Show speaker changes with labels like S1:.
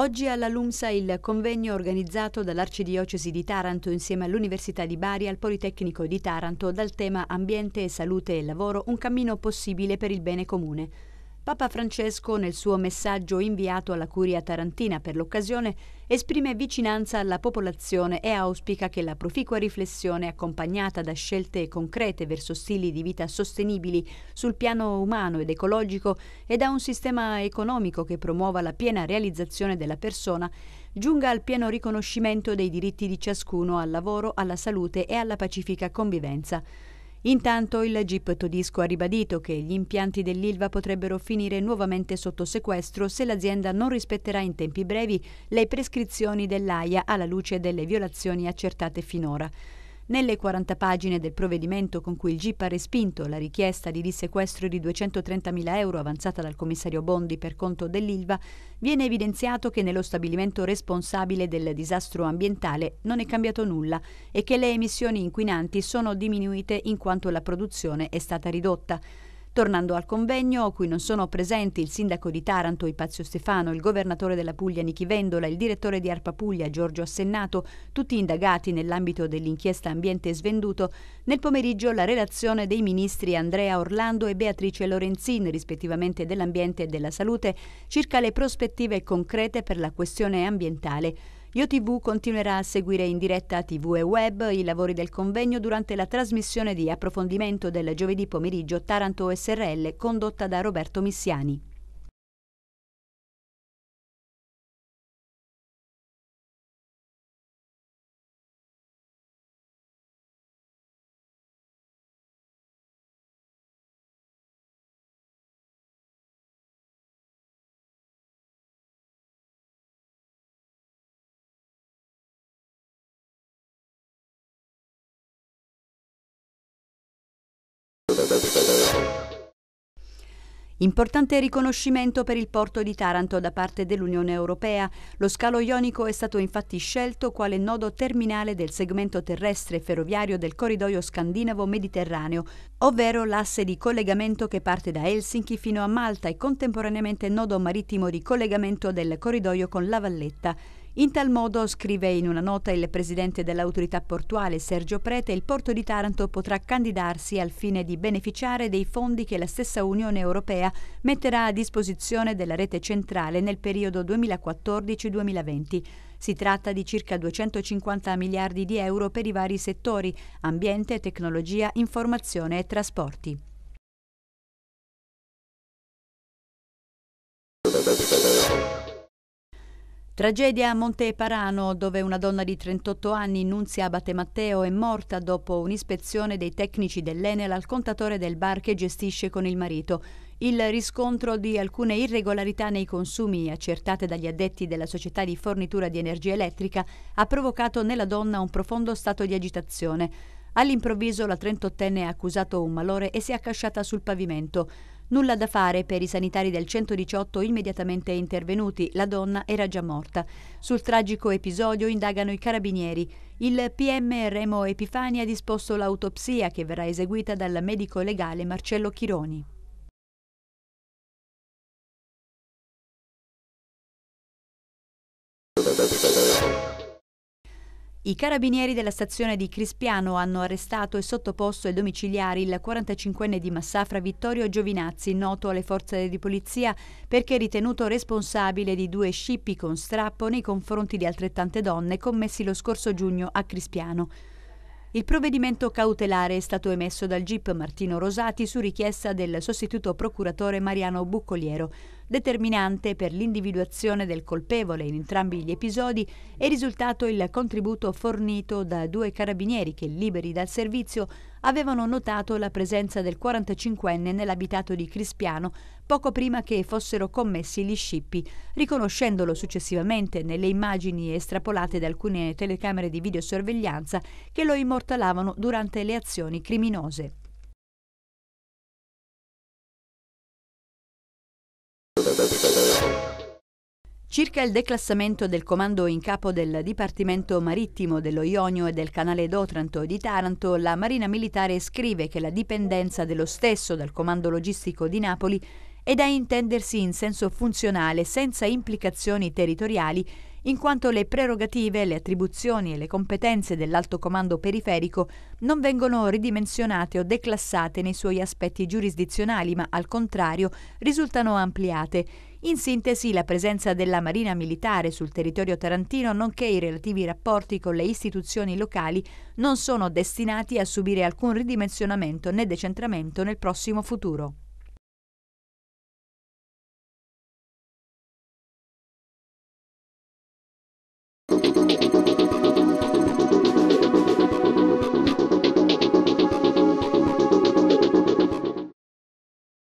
S1: Oggi alla LUMSA il convegno organizzato dall'Arcidiocesi di Taranto insieme all'Università di Bari e al Politecnico di Taranto dal tema Ambiente, Salute e Lavoro, un cammino possibile per il bene comune. Papa Francesco, nel suo messaggio inviato alla Curia Tarantina per l'occasione, esprime vicinanza alla popolazione e auspica che la proficua riflessione, accompagnata da scelte concrete verso stili di vita sostenibili sul piano umano ed ecologico e da un sistema economico che promuova la piena realizzazione della persona, giunga al pieno riconoscimento dei diritti di ciascuno al lavoro, alla salute e alla pacifica convivenza. Intanto il GIP Todisco ha ribadito che gli impianti dell'Ilva potrebbero finire nuovamente sotto sequestro se l'azienda non rispetterà in tempi brevi le prescrizioni dell'AIA alla luce delle violazioni accertate finora. Nelle 40 pagine del provvedimento con cui il GIP ha respinto la richiesta di dissequestro di 230.000 euro avanzata dal commissario Bondi per conto dell'ILVA, viene evidenziato che nello stabilimento responsabile del disastro ambientale non è cambiato nulla e che le emissioni inquinanti sono diminuite in quanto la produzione è stata ridotta. Tornando al convegno, cui non sono presenti il sindaco di Taranto Ipazio Stefano, il governatore della Puglia Nichi Vendola, il direttore di Arpa Puglia Giorgio Assennato, tutti indagati nell'ambito dell'inchiesta Ambiente Svenduto, nel pomeriggio la relazione dei ministri Andrea Orlando e Beatrice Lorenzin, rispettivamente dell'Ambiente e della Salute, circa le prospettive concrete per la questione ambientale. IoTV continuerà a seguire in diretta TV e web i lavori del convegno durante la trasmissione di approfondimento del giovedì pomeriggio Taranto SRL condotta da Roberto Missiani. Importante riconoscimento per il porto di Taranto da parte dell'Unione Europea. Lo scalo ionico è stato infatti scelto quale nodo terminale del segmento terrestre e ferroviario del corridoio scandinavo-mediterraneo, ovvero l'asse di collegamento che parte da Helsinki fino a Malta e contemporaneamente nodo marittimo di collegamento del corridoio con la Valletta. In tal modo, scrive in una nota il presidente dell'autorità portuale Sergio Prete, il porto di Taranto potrà candidarsi al fine di beneficiare dei fondi che la stessa Unione Europea metterà a disposizione della rete centrale nel periodo 2014-2020. Si tratta di circa 250 miliardi di euro per i vari settori ambiente, tecnologia, informazione e trasporti. Tragedia a Monte Parano, dove una donna di 38 anni, Nunzia Abate Matteo, è morta dopo un'ispezione dei tecnici dell'Enel al contatore del bar che gestisce con il marito. Il riscontro di alcune irregolarità nei consumi accertate dagli addetti della società di fornitura di energia elettrica ha provocato nella donna un profondo stato di agitazione. All'improvviso la 38enne ha accusato un malore e si è accasciata sul pavimento. Nulla da fare per i sanitari del 118 immediatamente intervenuti, la donna era già morta. Sul tragico episodio indagano i carabinieri. Il PM Remo Epifani ha disposto l'autopsia che verrà eseguita dal medico legale Marcello Chironi. I carabinieri della stazione di Crispiano hanno arrestato e sottoposto ai domiciliari il 45enne di Massafra Vittorio Giovinazzi, noto alle forze di polizia perché ritenuto responsabile di due scippi con strappo nei confronti di altrettante donne commessi lo scorso giugno a Crispiano. Il provvedimento cautelare è stato emesso dal GIP Martino Rosati su richiesta del sostituto procuratore Mariano Buccoliero. Determinante per l'individuazione del colpevole in entrambi gli episodi è risultato il contributo fornito da due carabinieri che, liberi dal servizio, avevano notato la presenza del 45enne nell'abitato di Crispiano poco prima che fossero commessi gli scippi, riconoscendolo successivamente nelle immagini estrapolate da alcune telecamere di videosorveglianza che lo immortalavano durante le azioni criminose. Circa il declassamento del comando in capo del Dipartimento Marittimo dello Ionio e del Canale d'Otranto e di Taranto, la Marina Militare scrive che la dipendenza dello stesso dal Comando Logistico di Napoli è da intendersi in senso funzionale senza implicazioni territoriali, in quanto le prerogative, le attribuzioni e le competenze dell'alto comando periferico non vengono ridimensionate o declassate nei suoi aspetti giurisdizionali, ma al contrario risultano ampliate in sintesi, la presenza della Marina Militare sul territorio tarantino, nonché i relativi rapporti con le istituzioni locali, non sono destinati a subire alcun ridimensionamento né decentramento nel prossimo futuro.